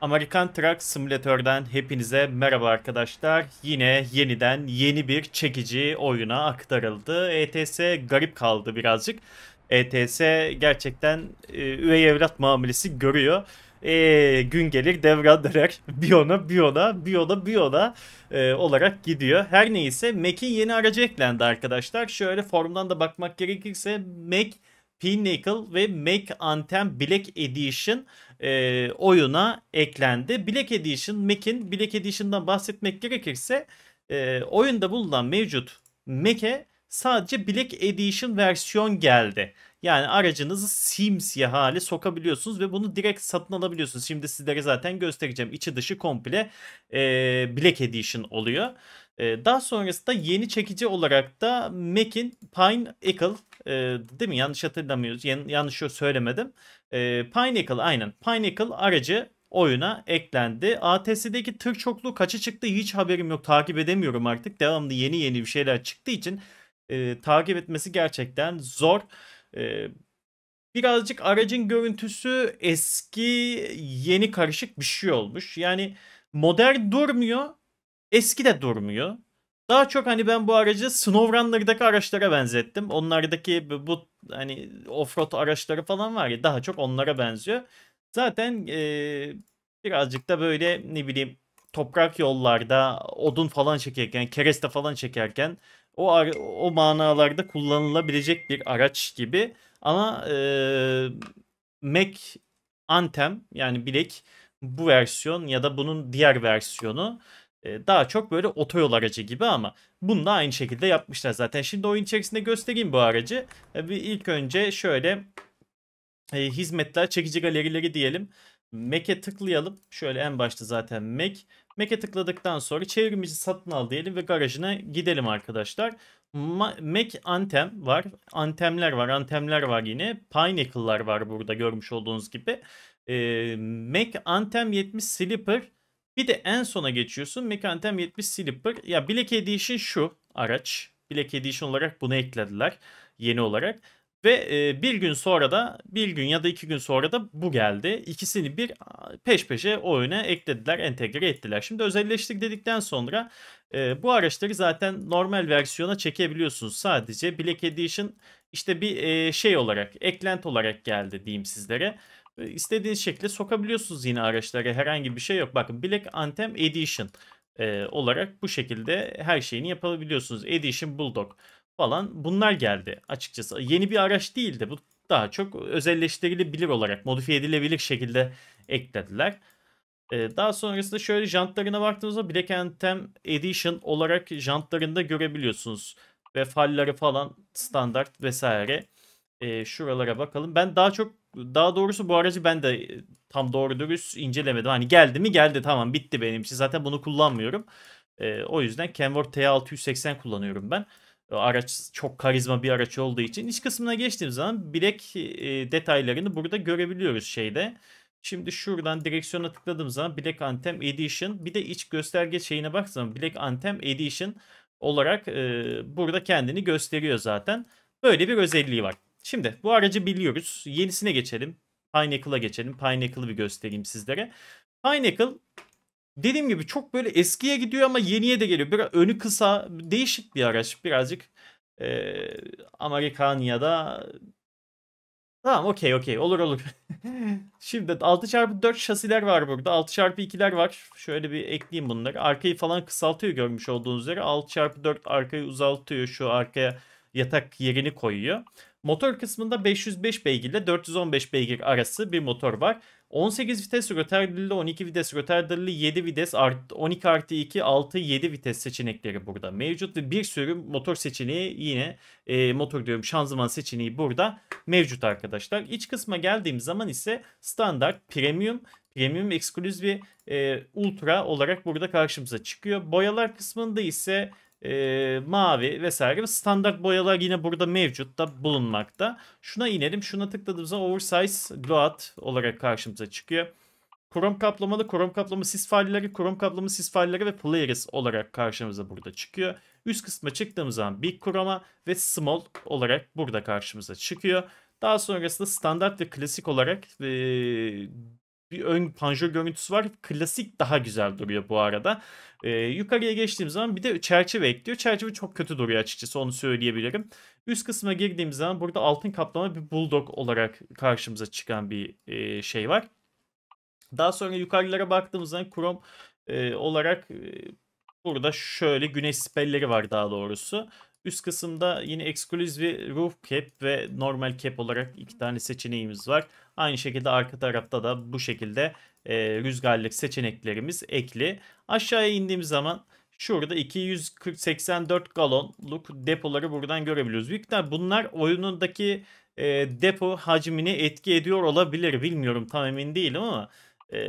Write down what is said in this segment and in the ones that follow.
Amerikan Truck Simulator'dan hepinize merhaba arkadaşlar. Yine yeniden yeni bir çekici oyuna aktarıldı. ETS garip kaldı birazcık. ETS gerçekten e, üvey evlat muamelesi görüyor. E, gün gelir devran döner. Bir ona bir ona bir ona bir ona e, olarak gidiyor. Her neyse Mac'in yeni aracı eklendi arkadaşlar. Şöyle formdan da bakmak gerekirse Mac Pinnacle ve Mac Anthem Black Edition e, oyuna eklendi. Black Edition, Mac'in Black Edition'dan bahsetmek gerekirse e, oyunda bulunan mevcut Mac'e sadece Black Edition versiyon geldi. Yani aracınızı simsiyah hale sokabiliyorsunuz ve bunu direkt satın alabiliyorsunuz. Şimdi sizlere zaten göstereceğim. İçi dışı komple e, Black Edition oluyor. E, daha sonrasında yeni çekici olarak da Mac'in Pine Pineapple e, değil mi? Yanlış hatırlamıyoruz. yanlış şey söylemedim. E, Pinnacle aynen. Pinnacle aracı oyuna eklendi. ATS'deki tır çokluğu kaça çıktı hiç haberim yok. Takip edemiyorum artık. Devamlı yeni yeni bir şeyler çıktığı için e, takip etmesi gerçekten zor. E, birazcık aracın görüntüsü eski yeni karışık bir şey olmuş. Yani modern durmuyor. Eski de durmuyor. Daha çok hani ben bu aracı SnowRunner'daki araçlara benzettim. Onlardaki bu hani offroad araçları falan var ya daha çok onlara benziyor. Zaten e, birazcık da böyle ne bileyim toprak yollarda odun falan çekerken, kereste falan çekerken o o manalarda kullanılabilecek bir araç gibi. Ama e, Mac Anthem yani bilek bu versiyon ya da bunun diğer versiyonu daha çok böyle otoyol aracı gibi ama bunu da aynı şekilde yapmışlar zaten. Şimdi oyun içerisinde göstereyim bu aracı. Bir ilk önce şöyle hizmetler çekici galerileri diyelim. Mac'e tıklayalım. Şöyle en başta zaten Mac. Mac'e tıkladıktan sonra çevrimici satın al diyelim ve garajına gidelim arkadaşlar. Mac Antem var. Antemler var. Antemler var yine. Pineapple'lar var burada görmüş olduğunuz gibi. Mac Antem 70 Slipper bir de en sona geçiyorsun. Mekantem 70 Slipper. Ya Black Edition şu araç. Black Edition olarak bunu eklediler yeni olarak. Ve e, bir gün sonra da bir gün ya da iki gün sonra da bu geldi. İkisini bir peş peşe oyuna eklediler, entegre ettiler. Şimdi özelleştir dedikten sonra e, bu araçları zaten normal versiyona çekebiliyorsunuz. Sadece Black Edition işte bir e, şey olarak, eklenti olarak geldi diyeyim sizlere. Ee, istediğiniz şekilde sokabiliyorsunuz yine araçlara herhangi bir şey yok. Bakın Black Anthem Edition e, olarak bu şekilde her şeyini yapabiliyorsunuz. Edition Bulldog falan bunlar geldi açıkçası. Yeni bir araç değildi bu daha çok özelleştirilebilir olarak modifiye edilebilir şekilde eklediler. Ee, daha sonrasında şöyle jantlarına baktığımızda Black Anthem Edition olarak jantlarında görebiliyorsunuz. Ve falları falan standart vesaire. Ee, şuralara bakalım. Ben daha çok daha doğrusu bu aracı ben de e, tam doğru dürüst incelemedim. Hani geldi mi geldi tamam bitti benim için. Zaten bunu kullanmıyorum. E, o yüzden Kenworth T680 kullanıyorum ben. E, araç çok karizma bir araç olduğu için. iç kısmına geçtiğim zaman bilek e, detaylarını burada görebiliyoruz şeyde. Şimdi şuradan direksiyona tıkladığım zaman Black Anthem Edition bir de iç gösterge şeyine baksam Black Anthem Edition olarak e, burada kendini gösteriyor zaten. Böyle bir özelliği var. Şimdi bu aracı biliyoruz. Yenisine geçelim. Pineapple'a geçelim. Pineapple'ı bir göstereyim sizlere. Pineapple dediğim gibi çok böyle eskiye gidiyor ama yeniye de geliyor. Biraz önü kısa değişik bir araç. Birazcık e, Amerikan ya da Tamam okey okey olur olur. Şimdi 6x4 şasiler var burada. 6x2'ler var. Şöyle bir ekleyeyim bunları. Arkayı falan kısaltıyor görmüş olduğunuz üzere. 6x4 arkayı uzaltıyor. Şu arkaya yatak yerini koyuyor. Motor kısmında 505 beygir ile 415 beygir arası bir motor var. 18 vites rotardilli, 12 vites rotardilli, 7 vites, 12 artı 2, 6, 7 vites seçenekleri burada mevcut. Ve bir sürü motor seçeneği yine e, motor diyorum şanzıman seçeneği burada mevcut arkadaşlar. İç kısma geldiğim zaman ise standart, premium, premium exclusive ve ultra olarak burada karşımıza çıkıyor. Boyalar kısmında ise e, mavi vesaire gibi standart boyalar yine burada mevcut da bulunmakta. Şuna inelim. Şuna tıkladığımızda oversize gloat olarak karşımıza çıkıyor. Chrome kaplamalı, Chrome kaplama sis failleri, Chrome kaplama sis failleri ve players olarak karşımıza burada çıkıyor. Üst kısma çıktığımız zaman Big Chrome'a ve Small olarak burada karşımıza çıkıyor. Daha sonrasında standart ve klasik olarak e, bir ön panjur görüntüsü var. Klasik daha güzel duruyor bu arada. Ee, yukarıya geçtiğim zaman bir de çerçeve ekliyor. Çerçeve çok kötü duruyor açıkçası onu söyleyebilirim. Üst kısma girdiğim zaman burada altın kaplama bir bulldog olarak karşımıza çıkan bir e, şey var. Daha sonra yukarılara baktığımız zaman Chrome e, olarak e, burada şöyle güneş spelleri var daha doğrusu. Üst kısımda yine exclusive roof cap ve normal cap olarak iki tane seçeneğimiz var. Aynı şekilde arka tarafta da bu şekilde e, rüzgarlık seçeneklerimiz ekli. Aşağıya indiğimiz zaman şurada 284 galonluk depoları buradan görebiliyoruz. Büyük bunlar oyunundaki e, depo hacmini etki ediyor olabilir. Bilmiyorum tam emin değilim ama e,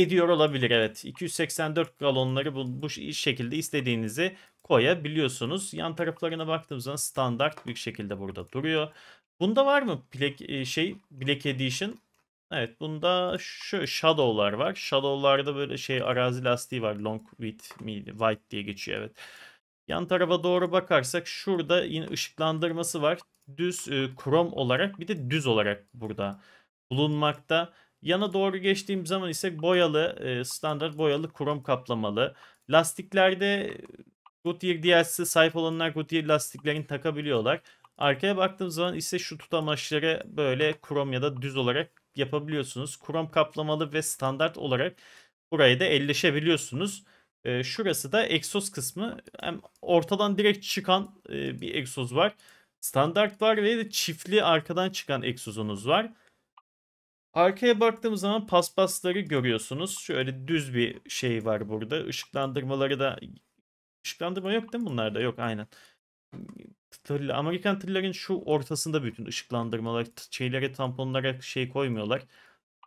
ediyor olabilir evet. 284 galonları bu, bu şekilde istediğinizi koyabiliyorsunuz. Yan taraflarına baktığımız zaman standart bir şekilde burada duruyor. Bunda var mı Black, e, şey Black Edition? Evet bunda şu Shadow'lar var. Shadow'larda böyle şey arazi lastiği var. Long with miydi? White diye geçiyor evet. Yan tarafa doğru bakarsak şurada yine ışıklandırması var. Düz e, krom olarak bir de düz olarak burada bulunmakta. Yana doğru geçtiğim zaman ise boyalı e, standart boyalı krom kaplamalı. Lastiklerde Goodyear DLC'si sahip olanlar Goodyear lastiklerini takabiliyorlar. Arkaya baktığım zaman ise şu tutamaçları böyle krom ya da düz olarak yapabiliyorsunuz. Krom kaplamalı ve standart olarak burayı da elleşebiliyorsunuz. E, şurası da egzoz kısmı. Hem ortadan direkt çıkan e, bir egzoz var. Standart var ve de çiftli arkadan çıkan egzozunuz var. Arkaya baktığımız zaman paspasları görüyorsunuz. Şöyle düz bir şey var burada. Işıklandırmaları da... Işıklandırma yok değil mi bunlarda? Yok aynen thriller, Amerikan thriller'in şu ortasında bütün ışıklandırmalar, şeylere, tamponlara şey koymuyorlar.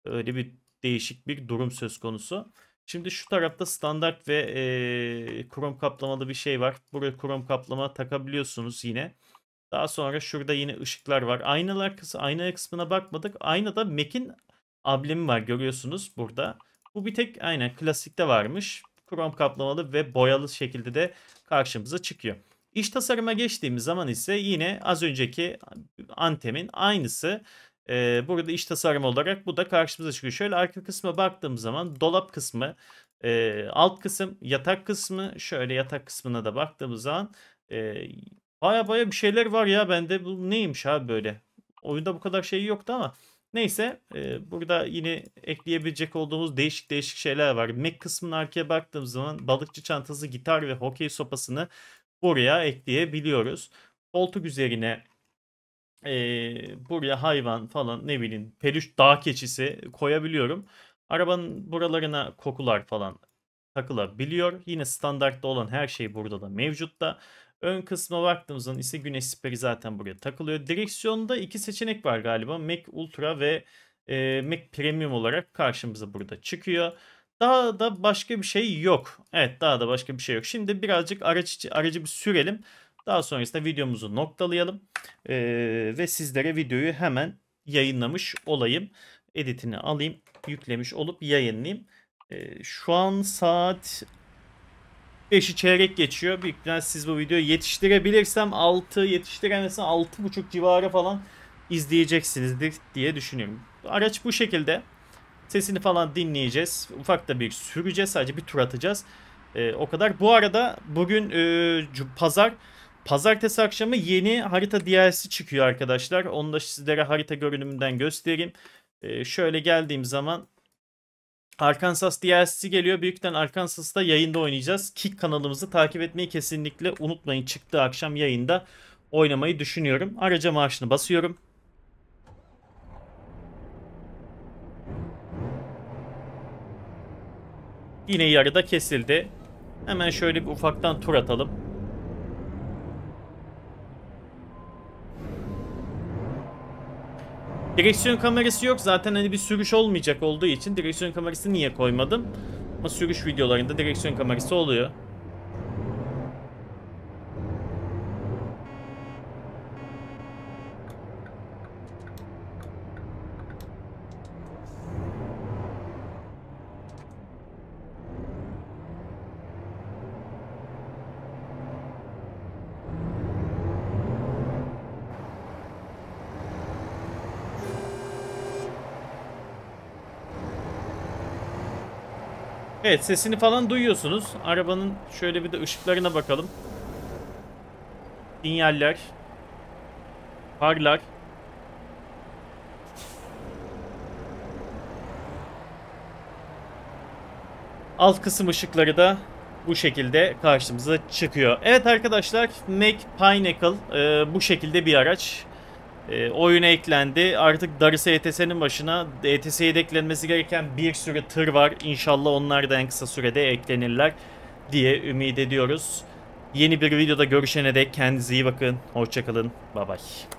Öyle bir değişik bir durum söz konusu. Şimdi şu tarafta standart ve e, krom kaplamalı bir şey var. Buraya krom kaplama takabiliyorsunuz yine. Daha sonra şurada yine ışıklar var. Aynalar kısa ayna kısmına bakmadık. Aynada Mac'in ablemi var görüyorsunuz burada. Bu bir tek aynen klasikte varmış. Krom kaplamalı ve boyalı şekilde de karşımıza çıkıyor. İş tasarıma geçtiğimiz zaman ise yine az önceki antemin aynısı. burada iş Tasarım olarak bu da karşımıza çıkıyor. Şöyle arka kısma baktığım zaman dolap kısmı, alt kısım, yatak kısmı. Şöyle yatak kısmına da baktığımız zaman baya baya bir şeyler var ya bende. Bu neymiş abi böyle? Oyunda bu kadar şey yoktu ama. Neyse burada yine ekleyebilecek olduğumuz değişik değişik şeyler var. Mac kısmının arkaya baktığım zaman balıkçı çantası, gitar ve hokey sopasını buraya ekleyebiliyoruz. Koltuk üzerine e, buraya hayvan falan ne bileyim peluş dağ keçisi koyabiliyorum. Arabanın buralarına kokular falan takılabiliyor. Yine standartta olan her şey burada da mevcut da. Ön kısma baktığımızda ise güneş siperi zaten buraya takılıyor. Direksiyonda iki seçenek var galiba. Mac Ultra ve e, Mac Premium olarak karşımıza burada çıkıyor. Daha da başka bir şey yok. Evet daha da başka bir şey yok. Şimdi birazcık araç aracı bir sürelim. Daha sonrasında videomuzu noktalayalım. Ee, ve sizlere videoyu hemen yayınlamış olayım. Editini alayım. Yüklemiş olup yayınlayayım. Ee, şu an saat 5'i çeyrek geçiyor. Büyük ihtimal siz bu videoyu yetiştirebilirsem 6 yetiştiremezsem 6.5 civarı falan izleyeceksinizdir diye düşünüyorum. Araç bu şekilde. Sesini falan dinleyeceğiz. Ufak da bir süreceğiz. Sadece bir tur atacağız. E, o kadar. Bu arada bugün e, pazar. Pazartesi akşamı yeni harita DLC çıkıyor arkadaşlar. Onu da sizlere harita görünümünden göstereyim. E, şöyle geldiğim zaman Arkansas DLC geliyor. Büyükten Arkansas'ta yayında oynayacağız. Kick kanalımızı takip etmeyi kesinlikle unutmayın. Çıktığı akşam yayında oynamayı düşünüyorum. Araca maaşını basıyorum. Yine yarıda kesildi. Hemen şöyle bir ufaktan tur atalım. Direksiyon kamerası yok zaten hani bir sürüş olmayacak olduğu için direksiyon kamerası niye koymadım? Ama sürüş videolarında direksiyon kamerası oluyor. Evet sesini falan duyuyorsunuz. Arabanın şöyle bir de ışıklarına bakalım. Sinyaller. Parlar. Alt kısım ışıkları da bu şekilde karşımıza çıkıyor. Evet arkadaşlar Mac Pineapple e, bu şekilde bir araç e, ee, oyuna eklendi. Artık Darius ETS'nin başına ETS yedeklenmesi gereken bir sürü tır var. İnşallah onlar da en kısa sürede eklenirler diye ümit ediyoruz. Yeni bir videoda görüşene dek kendinize iyi bakın. Hoşçakalın. Bay bay.